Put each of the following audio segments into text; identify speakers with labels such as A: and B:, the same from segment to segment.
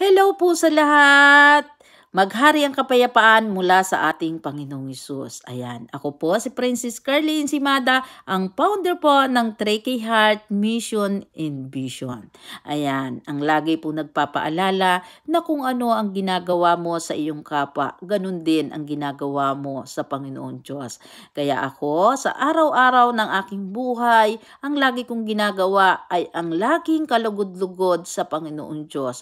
A: Hello po sa lahat! Maghari ang kapayapaan mula sa ating Panginoong Isus. Ayan, ako po si Princess Carly Insimada, ang founder po ng Trekkie Heart Mission and Vision. Ayan, ang lagi po nagpapaalala na kung ano ang ginagawa mo sa iyong kapwa, ganun din ang ginagawa mo sa Panginoon Diyos. Kaya ako, sa araw-araw ng aking buhay, ang lagi kong ginagawa ay ang laging kalugod-lugod sa Panginoon Diyos.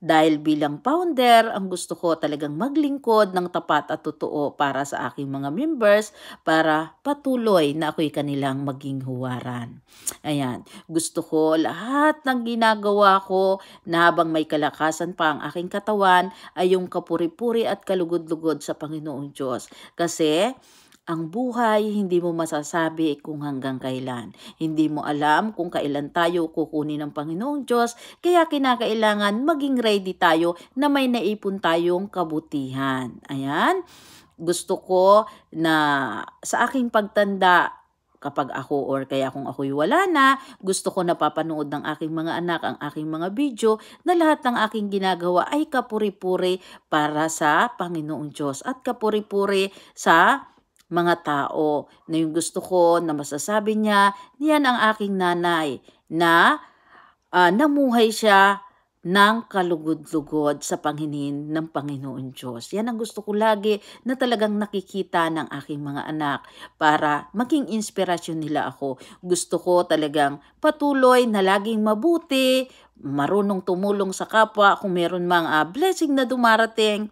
A: Dahil bilang founder, ang gusto ko talagang maglingkod ng tapat at totoo para sa aking mga members para patuloy na ako'y kanilang maging huwaran. Ayan, gusto ko lahat ng ginagawa ko na habang may kalakasan pa ang aking katawan ay yung kapuri-puri at kalugod-lugod sa Panginoong Diyos. Kasi ang buhay, hindi mo masasabi kung hanggang kailan. Hindi mo alam kung kailan tayo kukunin ng Panginoong Diyos, kaya kinakailangan maging ready tayo na may naipon tayong kabutihan. Ayan, gusto ko na sa aking pagtanda, kapag ako or kaya kung ako'y wala na, gusto ko napapanood ng aking mga anak ang aking mga video na lahat ng aking ginagawa ay kapuri-puri para sa Panginoong Diyos at kapuri-puri sa mga tao na yung gusto ko na masasabi niya, niyan ang aking nanay na uh, namuhay siya ng kalugod-lugod sa panghinin ng Panginoon Diyos. Yan ang gusto ko lagi na talagang nakikita ng aking mga anak para maging inspirasyon nila ako. Gusto ko talagang patuloy na laging mabuti, marunong tumulong sa kapwa kung meron mang ah, blessing na dumarating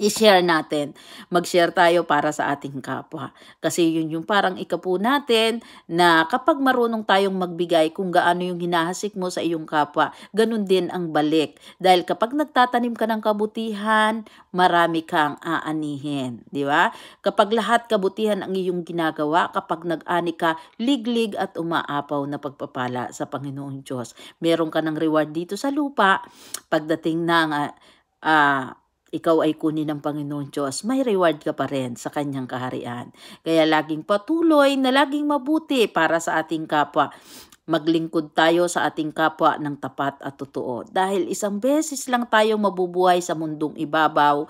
A: i-share natin. Mag-share tayo para sa ating kapwa. Kasi yun yung parang ikapu natin na kapag marunong tayong magbigay kung gaano yung hinahasik mo sa iyong kapwa, ganun din ang balik. Dahil kapag nagtatanim ka ng kabutihan, marami kang aanihin. Di ba? Kapag lahat kabutihan ang iyong ginagawa, kapag nag-ani ka, liglig at umaapaw na pagpapala sa Panginoon Diyos. Meron ka ng reward dito sa lupa. Pagdating ng uh, ah, uh, ikaw ay kunin ng Panginoon Diyos, may reward ka pa rin sa kanyang kaharian. Kaya laging patuloy na laging mabuti para sa ating kapwa. Maglingkod tayo sa ating kapwa ng tapat at totoo. Dahil isang beses lang tayo mabubuhay sa mundong ibabaw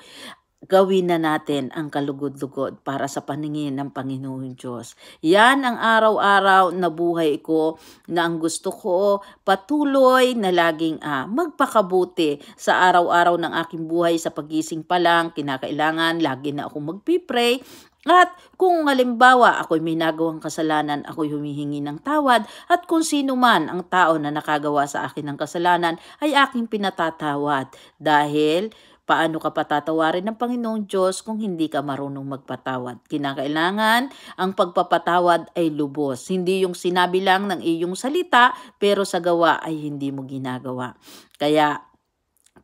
A: gawin na natin ang kalugod-lugod para sa paningin ng Panginoon Diyos. Yan ang araw-araw na buhay ko na ang gusto ko patuloy na laging ah, magpakabuti sa araw-araw ng aking buhay sa pagising pa lang. Kinakailangan lagi na ako magpipray at kung halimbawa ako'y may nagawang kasalanan, ako'y humihingi ng tawad at kung sino man ang tao na nakagawa sa akin ng kasalanan ay aking pinatatawad dahil Paano ka patatawarin ng Panginoong Diyos kung hindi ka marunong magpatawad? Kinakailangan ang pagpapatawad ay lubos. Hindi yung sinabi lang ng iyong salita pero sa gawa ay hindi mo ginagawa. Kaya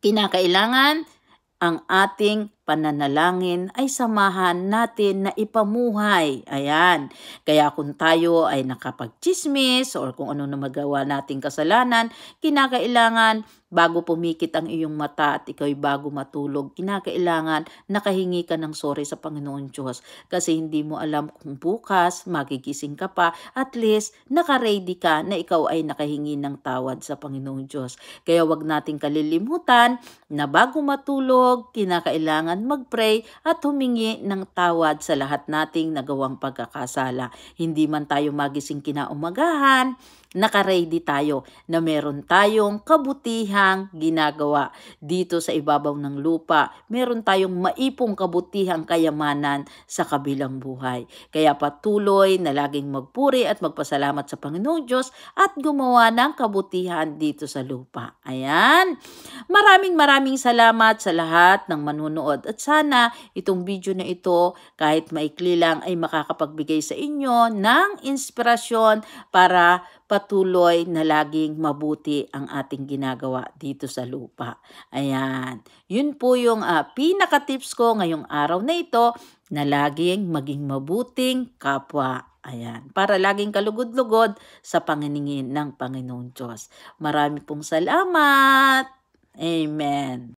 A: kinakailangan ang ating pananalangin ay samahan natin na ipamuhay. Ayan. Kaya kung tayo ay nakapagchismis or kung ano na magawa nating kasalanan, kinakailangan Bago pumikit ang iyong mata at ikaw'y bago matulog, kinakailangan nakahingi ka ng sorry sa Panginoon Diyos kasi hindi mo alam kung bukas magigising ka pa, at least nakaready ka na ikaw ay nakahingi ng tawad sa Panginoon Diyos. Kaya wag nating kalilimutan na bago matulog, kinakailangan magpray at humingi ng tawad sa lahat nating nagawang pagkakasala. Hindi man tayo magising kinaumagahan, nakaready tayo na meron tayong kabutihan kabutihang ginagawa. Dito sa ibabaw ng lupa, meron tayong maipong kabutihang kayamanan sa kabilang buhay. Kaya patuloy na laging magpuri at magpasalamat sa Panginoong Diyos at gumawa ng kabutihan dito sa lupa. Ayan. Maraming maraming salamat sa lahat ng manunood at sana itong video na ito kahit maikli lang ay makakapagbigay sa inyo ng inspirasyon para patuloy na laging mabuti ang ating ginagawa dito sa lupa. Ayan, yun po yung uh, pinaka-tips ko ngayong araw na ito na laging maging mabuting kapwa. Ayan, para laging kalugod-lugod sa panginingin ng Panginoon Diyos. Marami pong salamat. Amen.